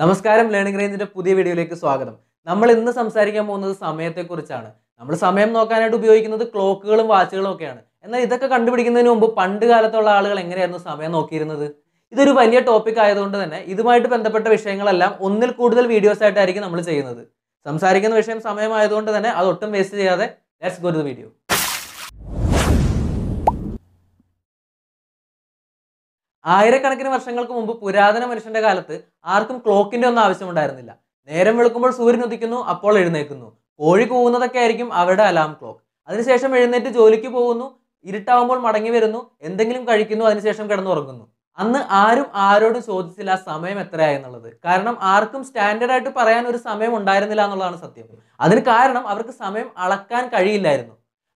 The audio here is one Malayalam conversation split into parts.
നമസ്കാരം ലേണിംഗ് റേഞ്ചിന്റെ പുതിയ വീഡിയോയിലേക്ക് സ്വാഗതം നമ്മൾ ഇന്ന് സംസാരിക്കാൻ പോകുന്നത് സമയത്തെക്കുറിച്ചാണ് നമ്മൾ സമയം നോക്കാനായിട്ട് ഉപയോഗിക്കുന്നത് ക്ലോക്കുകളും വാച്ചുകളും ഒക്കെയാണ് എന്നാൽ ഇതൊക്കെ കണ്ടുപിടിക്കുന്നതിന് മുമ്പ് പണ്ട് കാലത്തുള്ള ആളുകൾ എങ്ങനെയായിരുന്നു സമയം നോക്കിയിരുന്നത് ഇതൊരു വലിയ ടോപ്പിക് ആയതുകൊണ്ട് തന്നെ ഇതുമായിട്ട് ബന്ധപ്പെട്ട വിഷയങ്ങളെല്ലാം ഒന്നിൽ കൂടുതൽ വീഡിയോസ് ആയിട്ടായിരിക്കും നമ്മൾ ചെയ്യുന്നത് സംസാരിക്കുന്ന വിഷയം സമയമായതുകൊണ്ട് തന്നെ അത് ഒട്ടും വേസ്റ്റ് ചെയ്യാതെ ലെറ്റ്സ് ഗോ ടു വീഡിയോ ആയിരക്കണക്കിന് വർഷങ്ങൾക്ക് മുമ്പ് പുരാതന മനുഷ്യന്റെ കാലത്ത് ആർക്കും ക്ലോക്കിന്റെ ഒന്നും ആവശ്യമുണ്ടായിരുന്നില്ല നേരം വെളുക്കുമ്പോൾ സൂര്യൻ ഉദിക്കുന്നു അപ്പോൾ എഴുന്നേൽക്കുന്നു കോഴി കൂവുന്നതൊക്കെ ആയിരിക്കും അവരുടെ അലാം ക്ലോക്ക് അതിനുശേഷം എഴുന്നേറ്റ് ജോലിക്ക് പോകുന്നു ഇരുട്ടാവുമ്പോൾ മടങ്ങി വരുന്നു എന്തെങ്കിലും കഴിക്കുന്നു അതിനുശേഷം കിടന്നുറങ്ങുന്നു അന്ന് ആരും ആരോടും ചോദിച്ചില്ല സമയം എത്രയായെന്നുള്ളത് കാരണം ആർക്കും സ്റ്റാൻഡേർഡ് ആയിട്ട് പറയാൻ ഒരു സമയം ഉണ്ടായിരുന്നില്ല എന്നുള്ളതാണ് സത്യം അതിന് കാരണം അവർക്ക് സമയം അളക്കാൻ കഴിയില്ലായിരുന്നു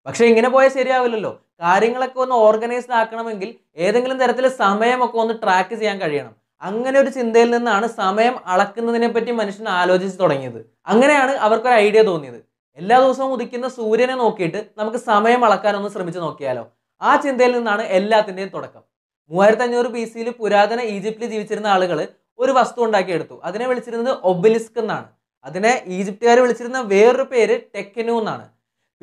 പക്ഷെ ഇങ്ങനെ പോയാൽ ശരിയാവില്ലല്ലോ കാര്യങ്ങളൊക്കെ ഒന്ന് ഓർഗനൈസ്ഡ് ആക്കണമെങ്കിൽ ഏതെങ്കിലും തരത്തിൽ സമയമൊക്കെ ഒന്ന് ട്രാക്ക് ചെയ്യാൻ കഴിയണം അങ്ങനെ ഒരു ചിന്തയിൽ നിന്നാണ് സമയം അളക്കുന്നതിനെ പറ്റി മനുഷ്യൻ ആലോചിച്ച് തുടങ്ങിയത് അങ്ങനെയാണ് അവർക്കൊരു ഐഡിയ തോന്നിയത് എല്ലാ ദിവസവും ഉദിക്കുന്ന സൂര്യനെ നോക്കിയിട്ട് നമുക്ക് സമയം അളക്കാനൊന്ന് ശ്രമിച്ചു നോക്കിയാലോ ആ ചിന്തയിൽ നിന്നാണ് എല്ലാത്തിൻ്റെയും തുടക്കം മൂവായിരത്തി അഞ്ഞൂറ് ബി സിയിൽ പുരാതന ഈജിപ്തിൽ ജീവിച്ചിരുന്ന ആളുകൾ ഒരു വസ്തു ഉണ്ടാക്കിയെടുത്തു അതിനെ വിളിച്ചിരുന്നത് ഒബലിസ്ക് എന്നാണ് അതിനെ ഈജിപ്തുകാർ വിളിച്ചിരുന്ന വേറൊരു പേര് ടെക്കനു എന്നാണ്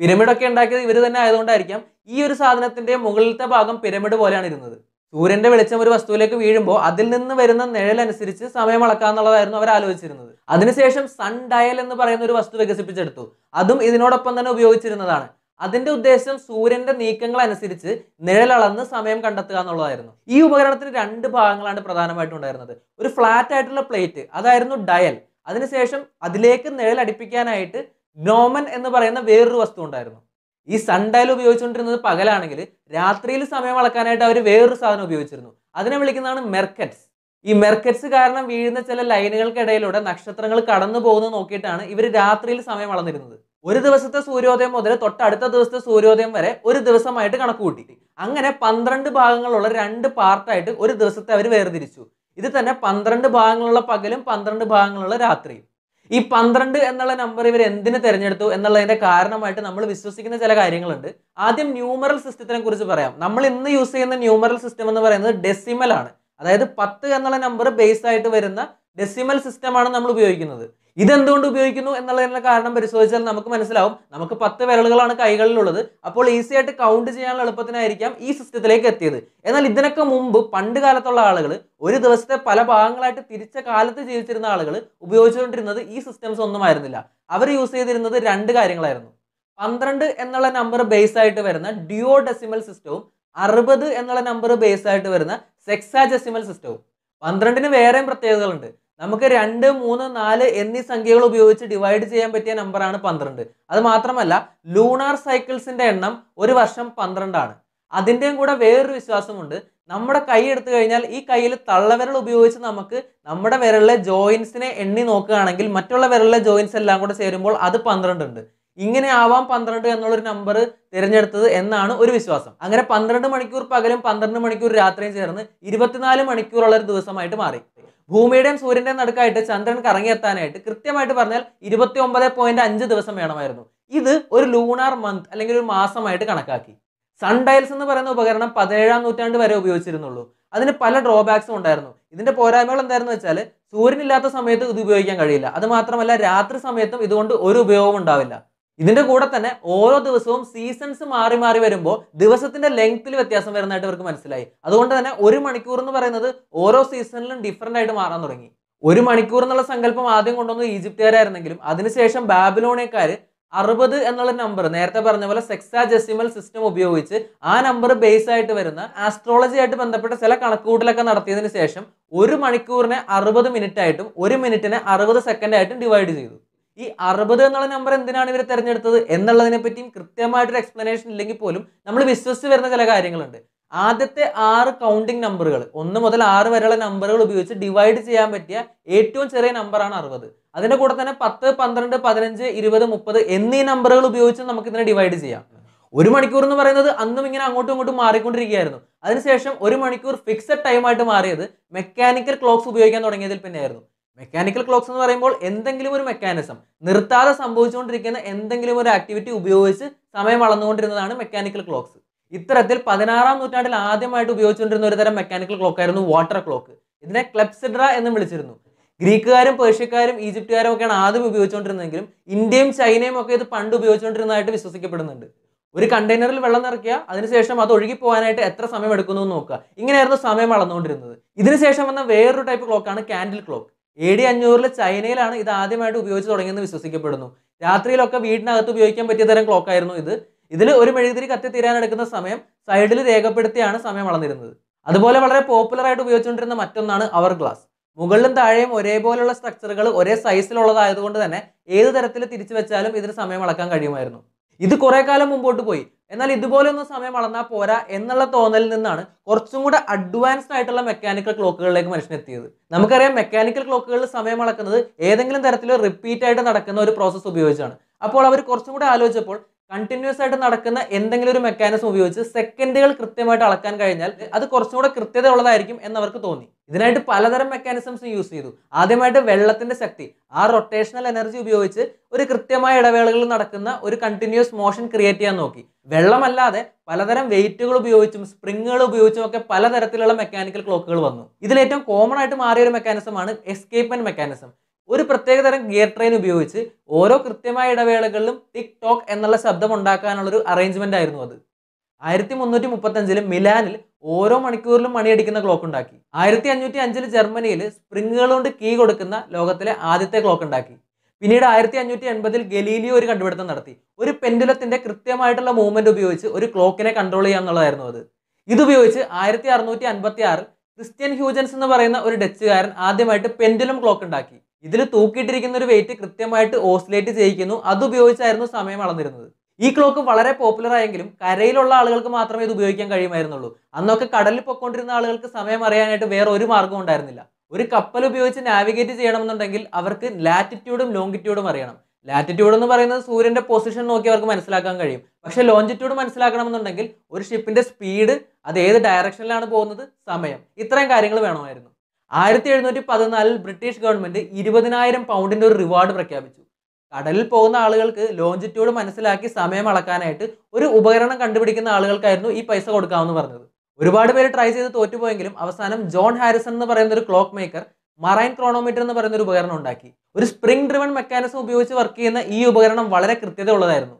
പിരമിഡൊക്കെ ഉണ്ടാക്കിയത് ഇവർ തന്നെ ആയതുകൊണ്ടായിരിക്കാം ഈ ഒരു സാധനത്തിന്റെ മുകളിലത്തെ ഭാഗം പിരമിഡ് പോലെയാണ് ഇരുന്നത് സൂര്യന്റെ വെളിച്ചം ഒരു വസ്തുവിലേക്ക് വീഴുമ്പോൾ അതിൽ നിന്ന് വരുന്ന നിഴലനുസരിച്ച് സമയം അളക്കാന്നുള്ളതായിരുന്നു അവർ ആലോചിച്ചിരുന്നത് അതിനുശേഷം സൺ ഡയൽ എന്ന് പറയുന്ന ഒരു വസ്തു വികസിപ്പിച്ചെടുത്തു അതും ഇതിനോടൊപ്പം തന്നെ ഉപയോഗിച്ചിരുന്നതാണ് അതിന്റെ ഉദ്ദേശം സൂര്യന്റെ നീക്കങ്ങൾ അനുസരിച്ച് നിഴലളന്ന് സമയം കണ്ടെത്തുക എന്നുള്ളതായിരുന്നു ഈ ഉപകരണത്തിന് രണ്ട് ഭാഗങ്ങളാണ് പ്രധാനമായിട്ടും ഉണ്ടായിരുന്നത് ഒരു ഫ്ലാറ്റ് ആയിട്ടുള്ള പ്ലേറ്റ് അതായിരുന്നു ഡയൽ അതിനുശേഷം അതിലേക്ക് നിഴൽ അടിപ്പിക്കാനായിട്ട് ഗ്നോമൻ എന്ന് പറയുന്ന വേറൊരു വസ്തു ഉണ്ടായിരുന്നു ഈ സൺ ഡയൽ ഉപയോഗിച്ചുകൊണ്ടിരുന്നത് പകലാണെങ്കിൽ രാത്രിയിൽ സമയം അളക്കാനായിട്ട് അവർ വേറൊരു സാധനം ഉപയോഗിച്ചിരുന്നു അതിനെ വിളിക്കുന്നതാണ് മെർക്കറ്റ്സ് ഈ മെർക്കറ്റ്സ് കാരണം വീഴുന്ന ചില ലൈനുകൾക്കിടയിലൂടെ നക്ഷത്രങ്ങൾ കടന്നു പോകുന്നത് നോക്കിയിട്ടാണ് ഇവർ രാത്രിയിൽ സമയം അളന്നിരുന്നത് ഒരു ദിവസത്തെ സൂര്യോദയം മുതൽ തൊട്ടടുത്ത ദിവസത്തെ സൂര്യോദയം വരെ ഒരു ദിവസമായിട്ട് കണക്കുകൂട്ടി അങ്ങനെ പന്ത്രണ്ട് ഭാഗങ്ങളുള്ള രണ്ട് പാർട്ടായിട്ട് ഒരു ദിവസത്തെ അവർ വേർതിരിച്ചു ഇത് തന്നെ പന്ത്രണ്ട് ഭാഗങ്ങളുള്ള പകലും പന്ത്രണ്ട് ഭാഗങ്ങളുള്ള രാത്രിയും ഈ പന്ത്രണ്ട് എന്നുള്ള നമ്പർ ഇവർ എന്തിനു തിരഞ്ഞെടുത്തു എന്നുള്ളതിന്റെ കാരണമായിട്ട് നമ്മൾ വിശ്വസിക്കുന്ന ചില കാര്യങ്ങളുണ്ട് ആദ്യം ന്യൂമറൽ സിസ്റ്റത്തിനെ കുറിച്ച് പറയാം നമ്മൾ ഇന്ന് യൂസ് ചെയ്യുന്ന ന്യൂമറൽ സിസ്റ്റം എന്ന് പറയുന്നത് ഡെസിമൽ ആണ് അതായത് പത്ത് എന്നുള്ള നമ്പർ ബേസ് ആയിട്ട് വരുന്ന ഡെസിമൽ സിസ്റ്റമാണ് നമ്മൾ ഉപയോഗിക്കുന്നത് ഇതെന്തുകൊണ്ട് ഉപയോഗിക്കുന്നു എന്നുള്ളതിനുള്ള കാരണം പരിശോധിച്ചാൽ നമുക്ക് മനസ്സിലാവും നമുക്ക് പത്ത് വിരലുകളാണ് കൈകളിലുള്ളത് അപ്പോൾ ഈസി ആയിട്ട് കൗണ്ട് ചെയ്യാനുള്ള എളുപ്പത്തിനായിരിക്കാം ഈ സിസ്റ്റത്തിലേക്ക് എത്തിയത് എന്നാൽ ഇതിനൊക്കെ മുമ്പ് പണ്ട് കാലത്തുള്ള ആളുകൾ ഒരു ദിവസത്തെ പല ഭാഗങ്ങളായിട്ട് തിരിച്ച കാലത്ത് ജീവിച്ചിരുന്ന ആളുകൾ ഉപയോഗിച്ചുകൊണ്ടിരുന്നത് ഈ സിസ്റ്റംസ് ഒന്നുമായിരുന്നില്ല അവർ യൂസ് ചെയ്തിരുന്നത് രണ്ട് കാര്യങ്ങളായിരുന്നു പന്ത്രണ്ട് എന്നുള്ള നമ്പർ ബേസ് ആയിട്ട് വരുന്ന ഡിയോ ഡെസിമൽ സിസ്റ്റവും അറുപത് എന്നുള്ള നമ്പർ ബേസ് ആയിട്ട് വരുന്ന സെക്സാ ഡെസിമൽ സിസ്റ്റവും പന്ത്രണ്ടിന് വേറെയും പ്രത്യേകതകളുണ്ട് നമുക്ക് രണ്ട് മൂന്ന് നാല് എന്നീ സംഖ്യകൾ ഉപയോഗിച്ച് ഡിവൈഡ് ചെയ്യാൻ പറ്റിയ നമ്പറാണ് പന്ത്രണ്ട് അത് മാത്രമല്ല ലൂണാർ സൈക്കിൾസിന്റെ എണ്ണം ഒരു വർഷം പന്ത്രണ്ടാണ് അതിൻ്റെയും കൂടെ വേറൊരു വിശ്വാസമുണ്ട് നമ്മുടെ കൈ എടുത്തു കഴിഞ്ഞാൽ ഈ കയ്യിൽ തള്ളവിരൽ ഉപയോഗിച്ച് നമുക്ക് നമ്മുടെ വിരലിലെ ജോയിൻസിനെ എണ്ണി നോക്കുകയാണെങ്കിൽ മറ്റുള്ള വിരലിലെ ജോയിൻസ് എല്ലാം കൂടെ ചേരുമ്പോൾ അത് പന്ത്രണ്ട് ഉണ്ട് ഇങ്ങനെ ആവാം പന്ത്രണ്ട് എന്നുള്ളൊരു നമ്പർ തിരഞ്ഞെടുത്തത് എന്നാണ് ഒരു വിശ്വാസം അങ്ങനെ പന്ത്രണ്ട് മണിക്കൂർ പകലും പന്ത്രണ്ട് മണിക്കൂർ രാത്രിയും ചേർന്ന് ഇരുപത്തിനാല് മണിക്കൂറുള്ള ഒരു ദിവസമായിട്ട് മാറി ഭൂമിയുടെയും സൂര്യന്റെയും നടുക്കായിട്ട് ചന്ദ്രൻ കറങ്ങിയെത്താനായിട്ട് കൃത്യമായിട്ട് പറഞ്ഞാൽ ഇരുപത്തി ഒമ്പത് പോയിന്റ് അഞ്ച് ദിവസം വേണമായിരുന്നു ഇത് ഒരു ലൂണാർ മന്ത് അല്ലെങ്കിൽ ഒരു മാസമായിട്ട് കണക്കാക്കി ഡയൽസ് എന്ന് പറയുന്ന ഉപകരണം പതിനേഴാം നൂറ്റാണ്ട് വരെ ഉപയോഗിച്ചിരുന്നുള്ളൂ അതിന് പല ഡ്രോബാക്സും ഉണ്ടായിരുന്നു ഇതിന്റെ പോരായ്മകൾ എന്തായിരുന്നു വെച്ചാൽ സൂര്യനില്ലാത്ത സമയത്ത് ഇത് ഉപയോഗിക്കാൻ കഴിയില്ല അത് മാത്രമല്ല രാത്രി സമയത്തും ഇതുകൊണ്ട് ഒരു ഉപയോഗം ഉണ്ടാവില്ല ഇതിന്റെ കൂടെ തന്നെ ഓരോ ദിവസവും സീസൺസ് മാറി മാറി വരുമ്പോൾ ദിവസത്തിന്റെ ലെങ്ത്തിൽ വ്യത്യാസം വരുന്നതായിട്ട് ഇവർക്ക് മനസ്സിലായി അതുകൊണ്ട് തന്നെ ഒരു മണിക്കൂർ എന്ന് പറയുന്നത് ഓരോ സീസണിലും ഡിഫറെൻ്റ് ആയിട്ട് മാറാൻ തുടങ്ങി ഒരു മണിക്കൂർ എന്നുള്ള സങ്കല്പം ആദ്യം കൊണ്ടുവന്നത് ഈജിപ്തുകാരായിരുന്നെങ്കിലും അതിനുശേഷം ബാബിലോണിയക്കാർ അറുപത് എന്നുള്ള നമ്പർ നേരത്തെ പറഞ്ഞ പോലെ സെക്സാജെസിമൽ സിസ്റ്റം ഉപയോഗിച്ച് ആ നമ്പർ ബേസ് ആയിട്ട് വരുന്ന ആസ്ട്രോളജി ആയിട്ട് ബന്ധപ്പെട്ട ചില കണക്കുകൂട്ടലൊക്കെ നടത്തിയതിനു ശേഷം ഒരു മണിക്കൂറിനെ അറുപത് മിനിറ്റ് ആയിട്ടും ഒരു മിനിറ്റിനെ അറുപത് സെക്കൻഡ് ആയിട്ടും ഡിവൈഡ് ചെയ്തു ഈ അറുപത് എന്നുള്ള നമ്പർ എന്തിനാണ് ഇവർ തിരഞ്ഞെടുത്തത് എന്നുള്ളതിനെ പറ്റിയും കൃത്യമായിട്ടൊരു എക്സ്പ്ലനേഷൻ ഇല്ലെങ്കിൽ പോലും നമ്മൾ വിശ്വസിച്ച് വരുന്ന ചില കാര്യങ്ങളുണ്ട് ആദ്യത്തെ ആറ് കൗണ്ടിങ് നമ്പറുകൾ ഒന്ന് മുതൽ ആറ് വരെയുള്ള നമ്പറുകൾ ഉപയോഗിച്ച് ഡിവൈഡ് ചെയ്യാൻ പറ്റിയ ഏറ്റവും ചെറിയ നമ്പറാണ് അറുപത് അതിൻ്റെ കൂടെ തന്നെ പത്ത് പന്ത്രണ്ട് പതിനഞ്ച് ഇരുപത് മുപ്പത് എന്നീ നമ്പറുകൾ ഉപയോഗിച്ച് നമുക്ക് ഇതിനെ ഡിവൈഡ് ചെയ്യാം ഒരു മണിക്കൂർ എന്ന് പറയുന്നത് അന്നും ഇങ്ങനെ അങ്ങോട്ടും ഇങ്ങോട്ടും മാറിക്കൊണ്ടിരിക്കുകയായിരുന്നു അതിനുശേഷം ഒരു മണിക്കൂർ ഫിക്സഡ് ടൈമായിട്ട് മാറിയത് മെക്കാനിക്കൽ ക്ലോക്സ് ഉപയോഗിക്കാൻ തുടങ്ങിയതിൽ പിന്നെയായിരുന്നു മെക്കാനിക്കൽ ക്ലോക്ക്സ് എന്ന് പറയുമ്പോൾ എന്തെങ്കിലും ഒരു മെക്കാനിസം നിർത്താതെ സംഭവിച്ചുകൊണ്ടിരിക്കുന്ന എന്തെങ്കിലും ഒരു ആക്ടിവിറ്റി ഉപയോഗിച്ച് സമയം വളർന്നുകൊണ്ടിരുന്നതാണ് മെക്കാനിക്കൽ ക്ലോക്സ് ഇത്തരത്തിൽ പതിനാറാം നൂറ്റാണ്ടിൽ ആദ്യമായിട്ട് ഉപയോഗിച്ചുകൊണ്ടിരുന്ന ഒരു തരം മെക്കാനിക്കൽ ആയിരുന്നു വാട്ടർ ക്ലോക്ക് ഇതിനെ ക്ലെപ്സിഡ്ര എന്ന് വിളിച്ചിരുന്നു ഗ്രീക്കുകാരും പേർഷ്യക്കാരും ഈജിപ്തുകാരും ഒക്കെയാണ് ആദ്യം ഉപയോഗിച്ചുകൊണ്ടിരുന്നതെങ്കിലും ഇന്ത്യയും ചൈനയും ഒക്കെ ഇത് പണ്ട് ഉപയോഗിച്ചുകൊണ്ടിരുന്നതായിട്ട് വിശ്വസിക്കപ്പെടുന്നുണ്ട് ഒരു കണ്ടെയ്നറിൽ വെള്ളം നിറയ്ക്കുക അതിനുശേഷം അത് ഒഴുകി പോകാനായിട്ട് എത്ര സമയം എടുക്കുന്നു എന്ന് നോക്കുക ഇങ്ങനെയായിരുന്നു സമയം വളർന്നുകൊണ്ടിരുന്നത് ഇതിനുശേഷം വന്ന വേറൊരു ടൈപ്പ് ക്ലോക്കാണ് കാൻഡിൽ ക്ലോക്ക് എ ഡി അഞ്ഞൂറിൽ ചൈനയിലാണ് ഇത് ആദ്യമായിട്ട് ഉപയോഗിച്ച് തുടങ്ങിയെന്ന് വിശ്വസിക്കപ്പെടുന്നു രാത്രിയിലൊക്കെ വീടിനകത്ത് ഉപയോഗിക്കാൻ പറ്റിയ തരം ആയിരുന്നു ഇത് ഇതിൽ ഒരു മെഴുകുതിരി കത്തി തീരാനെടുക്കുന്ന സമയം സൈഡിൽ രേഖപ്പെടുത്തിയാണ് സമയം അളന്നിരുന്നത് അതുപോലെ വളരെ പോപ്പുലർ ആയിട്ട് ഉപയോഗിച്ചുകൊണ്ടിരുന്ന മറ്റൊന്നാണ് അവർ ഗ്ലാസ് മുകളിലും താഴെയും ഒരേപോലെയുള്ള സ്ട്രക്ചറുകൾ ഒരേ സൈസിലുള്ളതായതുകൊണ്ട് തന്നെ ഏത് തരത്തിൽ തിരിച്ചു വെച്ചാലും ഇതിന് സമയം അളക്കാൻ കഴിയുമായിരുന്നു ഇത് കുറെ കാലം മുമ്പോട്ട് പോയി എന്നാൽ ഇതുപോലെയൊന്നും സമയം വളർന്നാൽ പോരാ എന്നുള്ള തോന്നലിൽ നിന്നാണ് കുറച്ചും കൂടെ അഡ്വാൻസ്ഡ് ആയിട്ടുള്ള മെക്കാനിക്കൽ ക്ലോക്കുകളിലേക്ക് മനുഷ്യൻ എത്തിയത് നമുക്കറിയാം മെക്കാനിക്കൽ ക്ലോക്കുകളിൽ സമയം അളക്കുന്നത് ഏതെങ്കിലും തരത്തിൽ റിപ്പീറ്റ് ആയിട്ട് നടക്കുന്ന ഒരു പ്രോസസ്സ് ഉപയോഗിച്ചാണ് അപ്പോൾ അവർ കുറച്ചും കൂടെ ആലോചിച്ചപ്പോൾ കണ്ടിന്യൂസ് ആയിട്ട് നടക്കുന്ന എന്തെങ്കിലും ഒരു മെക്കാനിസം ഉപയോഗിച്ച് സെക്കൻഡുകൾ കൃത്യമായിട്ട് അളക്കാൻ കഴിഞ്ഞാൽ അത് കുറച്ചും കൂടെ കൃത്യത ഉള്ളതായിരിക്കും എന്നവർക്ക് തോന്നി ഇതിനായിട്ട് പലതരം മെക്കാനിസംസ് യൂസ് ചെയ്തു ആദ്യമായിട്ട് വെള്ളത്തിന്റെ ശക്തി ആ റൊട്ടേഷണൽ എനർജി ഉപയോഗിച്ച് ഒരു കൃത്യമായ ഇടവേളകളിൽ നടക്കുന്ന ഒരു കണ്ടിന്യൂസ് മോഷൻ ക്രിയേറ്റ് ചെയ്യാൻ നോക്കി വെള്ളമല്ലാതെ പലതരം വെയിറ്റുകൾ ഉപയോഗിച്ചും സ്പ്രിങ്ങുകൾ ഉപയോഗിച്ചും ഒക്കെ പലതരത്തിലുള്ള മെക്കാനിക്കൽ ക്ലോക്കുകൾ വന്നു ഇതിലേറ്റവും കോമൺ ആയിട്ട് മാറിയ ഒരു മെക്കാനിസമാണ് എസ്കേപ്മെന്റ് മെക്കാനിസം ഒരു പ്രത്യേകതരം ഗിയർ ട്രെയിൻ ഉപയോഗിച്ച് ഓരോ കൃത്യമായ ഇടവേളകളിലും ടിക് ടോക്ക് എന്നുള്ള ശബ്ദം ഉണ്ടാക്കാനുള്ള ഒരു അറേഞ്ച്മെന്റ് ആയിരുന്നു അത് ആയിരത്തി മുന്നൂറ്റി മുപ്പത്തഞ്ചിൽ മിലാനിൽ ഓരോ മണിക്കൂറിലും മണിയടിക്കുന്ന ക്ലോക്ക് ഉണ്ടാക്കി ആയിരത്തി അഞ്ഞൂറ്റി അഞ്ചില് ജർമ്മനിയിൽ സ്പ്രിങ്ങുകൾ കൊണ്ട് കീ കൊടുക്കുന്ന ലോകത്തിലെ ആദ്യത്തെ ക്ലോക്ക് ഉണ്ടാക്കി പിന്നീട് ആയിരത്തി അഞ്ഞൂറ്റി എൺപതിൽ ഗലീലിയോ ഒരു കണ്ടുപിടുത്തം നടത്തി ഒരു പെൻഡുലത്തിന്റെ കൃത്യമായിട്ടുള്ള മൂവ്മെന്റ് ഉപയോഗിച്ച് ഒരു ക്ലോക്കിനെ കൺട്രോൾ എന്നുള്ളതായിരുന്നു അത് ഇതുപയോഗിച്ച് ആയിരത്തി അറുന്നൂറ്റി അൻപത്തി ആറിൽ ക്രിസ്ത്യൻ ഹ്യൂജൻസ് എന്ന് പറയുന്ന ഒരു ഡച്ചുകാരൻ ആദ്യമായിട്ട് പെൻഡുലം ക്ലോക്ക് ഉണ്ടാക്കി ഇതിൽ തൂക്കിയിട്ടിരിക്കുന്ന ഒരു വെയിറ്റ് കൃത്യമായിട്ട് ഓസിലേറ്റ് ചെയ്യിക്കുന്നു അതുപയോഗിച്ചായിരുന്നു സമയം അളന്നിരുന്നത് ഈ ക്ലോക്ക് വളരെ പോപ്പുലർ ആയെങ്കിലും കരയിലുള്ള ആളുകൾക്ക് മാത്രമേ ഇത് ഉപയോഗിക്കാൻ കഴിയുമായിരുന്നുള്ളൂ അന്നൊക്കെ കടലിൽ പൊക്കോണ്ടിരുന്ന ആളുകൾക്ക് സമയം അറിയാനായിട്ട് വേറെ ഒരു മാർഗ്ഗവും ഉണ്ടായിരുന്നില്ല ഒരു കപ്പൽ ഉപയോഗിച്ച് നാവിഗേറ്റ് ചെയ്യണമെന്നുണ്ടെങ്കിൽ അവർക്ക് ലാറ്റിറ്റ്യൂഡും ലോങ്കിറ്റ്യൂഡും അറിയണം ലാറ്റിറ്റ്യൂഡ് എന്ന് പറയുന്നത് സൂര്യന്റെ പൊസിഷൻ നോക്കി അവർക്ക് മനസ്സിലാക്കാൻ കഴിയും പക്ഷെ ലോഞ്ചിറ്റ്യൂഡ് മനസ്സിലാക്കണമെന്നുണ്ടെങ്കിൽ ഒരു ഷിപ്പിന്റെ സ്പീഡ് അത് ഏത് ഡയറക്ഷനിലാണ് പോകുന്നത് സമയം ഇത്രയും കാര്യങ്ങൾ വേണമായിരുന്നു ആയിരത്തി എഴുന്നൂറ്റി പതിനാലിൽ ബ്രിട്ടീഷ് ഗവൺമെന്റ് ഇരുപതിനായിരം പൗണ്ടിന്റെ ഒരു റിവാർഡ് പ്രഖ്യാപിച്ചു കടലിൽ പോകുന്ന ആളുകൾക്ക് ലോഞ്ചിറ്റ്യൂഡ് മനസ്സിലാക്കി സമയം അളക്കാനായിട്ട് ഒരു ഉപകരണം കണ്ടുപിടിക്കുന്ന ആളുകൾക്കായിരുന്നു ഈ പൈസ കൊടുക്കാമെന്ന് പറഞ്ഞത് ഒരുപാട് പേര് ട്രൈ ചെയ്ത് തോറ്റുപോയെങ്കിലും അവസാനം ജോൺ ഹാരിസൺ എന്ന് പറയുന്ന ഒരു ക്ലോക്ക് മേക്കർ മറൈൻ ക്രോണോമീറ്റർ എന്ന് പറയുന്ന ഒരു ഉപകരണം ഉണ്ടാക്കി ഒരു സ്പ്രിംഗ് ഡ്രിവൺ മെക്കാനിസം ഉപയോഗിച്ച് വർക്ക് ചെയ്യുന്ന ഈ ഉപകരണം വളരെ കൃത്യത ഉള്ളതായിരുന്നു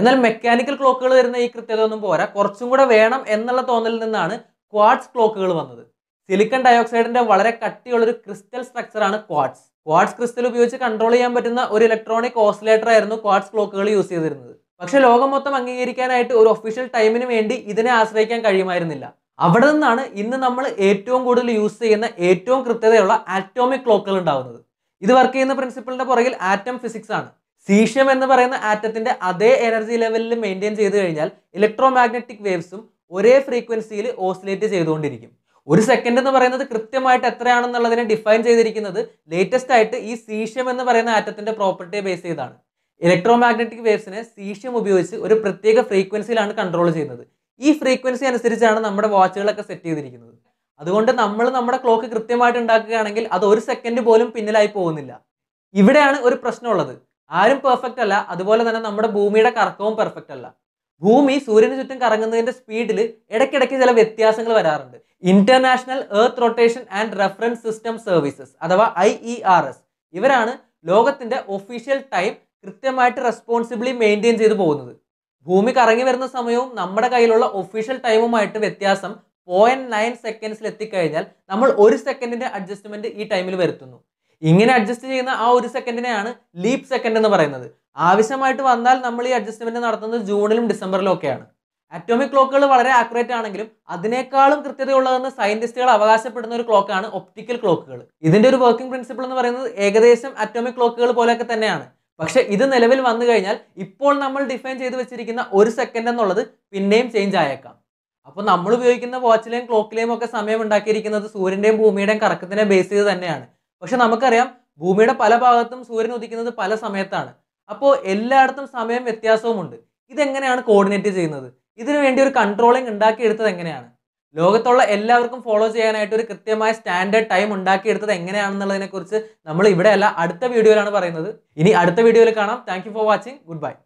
എന്നാൽ മെക്കാനിക്കൽ ക്ലോക്കുകൾ വരുന്ന ഈ കൃത്യത ഒന്നും പോരാ കുറച്ചും കൂടെ വേണം എന്നുള്ള തോന്നലിൽ നിന്നാണ് ക്വാഡ്സ് ക്ലോക്കുകൾ വന്നത് സിലിക്കൺ ഡയോക്സൈഡിന്റെ വളരെ കട്ടിയുള്ളൊരു ക്രിസ്റ്റൽ സ്ട്രക്ചറാണ് ക്വാഡ്സ് ക്വാഡ്സ് ക്രിസ്റ്റൽ ഉപയോഗിച്ച് കൺട്രോൾ ചെയ്യാൻ പറ്റുന്ന ഒരു ഇലക്ട്രോണിക് ഓസിലേറ്റർ ആയിരുന്നു ക്വാഡ്സ് ക്ലോക്കുകൾ യൂസ് ചെയ്തിരുന്നത് പക്ഷേ ലോകം മൊത്തം അംഗീകരിക്കാനായിട്ട് ഒരു ഒഫീഷ്യൽ ടൈമിന് വേണ്ടി ഇതിനെ ആശ്രയിക്കാൻ കഴിയുമായിരുന്നില്ല അവിടെ നിന്നാണ് ഇന്ന് നമ്മൾ ഏറ്റവും കൂടുതൽ യൂസ് ചെയ്യുന്ന ഏറ്റവും കൃത്യതയുള്ള ആറ്റോമിക് ക്ലോക്കുകൾ ഉണ്ടാകുന്നത് ഇത് വർക്ക് ചെയ്യുന്ന പ്രിൻസിപ്പിളിന്റെ പുറകിൽ ആറ്റം ഫിസിക്സ് ആണ് സീഷ്യം എന്ന് പറയുന്ന ആറ്റത്തിന്റെ അതേ എനർജി ലെവലിൽ മെയിൻറ്റെയിൻ ചെയ്തു കഴിഞ്ഞാൽ ഇലക്ട്രോ മാഗ്നറ്റിക് വേവ്സും ഒരേ ഫ്രീക്വൻസിയിൽ ഓസിലേറ്റ് ചെയ്തുകൊണ്ടിരിക്കും ഒരു സെക്കൻഡ് എന്ന് പറയുന്നത് കൃത്യമായിട്ട് എത്രയാണെന്നുള്ളതിനെ ഡിഫൈൻ ചെയ്തിരിക്കുന്നത് ലേറ്റസ്റ്റ് ആയിട്ട് ഈ സീഷ്യം എന്ന് പറയുന്ന ആറ്റത്തിന്റെ പ്രോപ്പർട്ടിയെ ബേസ് ചെയ്താണ് ഇലക്ട്രോ മാഗ്നറ്റിക് വേവ്സിനെ സീഷ്യം ഉപയോഗിച്ച് ഒരു പ്രത്യേക ഫ്രീക്വൻസിയിലാണ് കൺട്രോൾ ചെയ്യുന്നത് ഈ ഫ്രീക്വൻസി അനുസരിച്ചാണ് നമ്മുടെ വാച്ചുകളൊക്കെ സെറ്റ് ചെയ്തിരിക്കുന്നത് അതുകൊണ്ട് നമ്മൾ നമ്മുടെ ക്ലോക്ക് കൃത്യമായിട്ട് ഉണ്ടാക്കുകയാണെങ്കിൽ അത് ഒരു സെക്കൻഡ് പോലും പിന്നിലായി പോകുന്നില്ല ഇവിടെയാണ് ഒരു പ്രശ്നമുള്ളത് ആരും പെർഫെക്റ്റ് അല്ല അതുപോലെ തന്നെ നമ്മുടെ ഭൂമിയുടെ കറക്കവും പെർഫെക്റ്റ് അല്ല ഭൂമി സൂര്യന് ചുറ്റും കറങ്ങുന്നതിന്റെ സ്പീഡിൽ ഇടയ്ക്കിടയ്ക്ക് ചില വ്യത്യാസങ്ങൾ വരാറുണ്ട് international earth rotation and reference system services അഥവാ ഐ ഇ ആർ എസ് ഇവരാണ് ലോകത്തിന്റെ ഒഫീഷ്യൽ ടൈം കൃത്യമായിട്ട് റെസ്പോൺസിബിളി മെയിൻറ്റെയിൻ ചെയ്തു പോകുന്നത് ഭൂമി കറങ്ങി വരുന്ന സമയവും നമ്മുടെ കയ്യിലുള്ള ഒഫീഷ്യൽ ടൈമുമായിട്ട് വ്യത്യാസം പോയിന്റ് നയൻ സെക്കൻഡ്സിൽ എത്തിക്കഴിഞ്ഞാൽ നമ്മൾ ഒരു സെക്കൻഡിന്റെ അഡ്ജസ്റ്റ്മെന്റ് ഈ ടൈമിൽ വരുത്തുന്നു ഇങ്ങനെ അഡ്ജസ്റ്റ് ചെയ്യുന്ന ആ ഒരു സെക്കൻഡിനെയാണ് ലീപ് സെക്കൻഡ് എന്ന് പറയുന്നത് ആവശ്യമായിട്ട് വന്നാൽ നമ്മൾ ഈ അഡ്ജസ്റ്റ്മെന്റ് നടത്തുന്നത് ജൂണിലും ഡിസംബറിലും ഒക്കെയാണ് അറ്റോമിക് ക്ലോക്കുകൾ വളരെ ആക്യുറേറ്റ് ആണെങ്കിലും അതിനേക്കാളും കൃത്യതയുള്ളതെന്ന് സയന്റിസ്റ്റുകൾ അവകാശപ്പെടുന്ന ഒരു ക്ലോക്കാണ് ഒപ്റ്റിക്കൽ ക്ലോക്കുകൾ ഇതിന്റെ ഒരു വർക്കിംഗ് പ്രിൻസിപ്പിൾ എന്ന് പറയുന്നത് ഏകദേശം അറ്റോമിക് ക്ലോക്കുകൾ പോലെയൊക്കെ തന്നെയാണ് പക്ഷെ ഇത് നിലവിൽ വന്നു കഴിഞ്ഞാൽ ഇപ്പോൾ നമ്മൾ ഡിഫൈൻ ചെയ്ത് വെച്ചിരിക്കുന്ന ഒരു സെക്കൻഡ് എന്നുള്ളത് പിന്നെയും ചേഞ്ച് ആയേക്കാം അപ്പോൾ നമ്മൾ ഉപയോഗിക്കുന്ന വാച്ചിലെയും ക്ലോക്കിലെയും ഒക്കെ സമയം ഉണ്ടാക്കിയിരിക്കുന്നത് സൂര്യന്റെയും ഭൂമിയുടെയും കറക്കത്തിനെ ബേസ് ചെയ്ത് തന്നെയാണ് പക്ഷെ നമുക്കറിയാം ഭൂമിയുടെ പല ഭാഗത്തും സൂര്യൻ ഉദിക്കുന്നത് പല സമയത്താണ് അപ്പോൾ എല്ലായിടത്തും സമയം ഉണ്ട് ഇതെങ്ങനെയാണ് കോർഡിനേറ്റ് ചെയ്യുന്നത് ഇതിനു വേണ്ടി ഒരു കൺട്രോളിംഗ് ഉണ്ടാക്കിയെടുത്തത് എങ്ങനെയാണ് ലോകത്തുള്ള എല്ലാവർക്കും ഫോളോ ചെയ്യാനായിട്ട് ഒരു കൃത്യമായ സ്റ്റാൻഡേർഡ് ടൈം ഉണ്ടാക്കിയെടുത്തത് എങ്ങനെയാണെന്നുള്ളതിനെക്കുറിച്ച് നമ്മൾ ഇവിടെയല്ല അടുത്ത വീഡിയോയിലാണ് പറയുന്നത് ഇനി അടുത്ത വീഡിയോയിൽ കാണാം thank for watching good by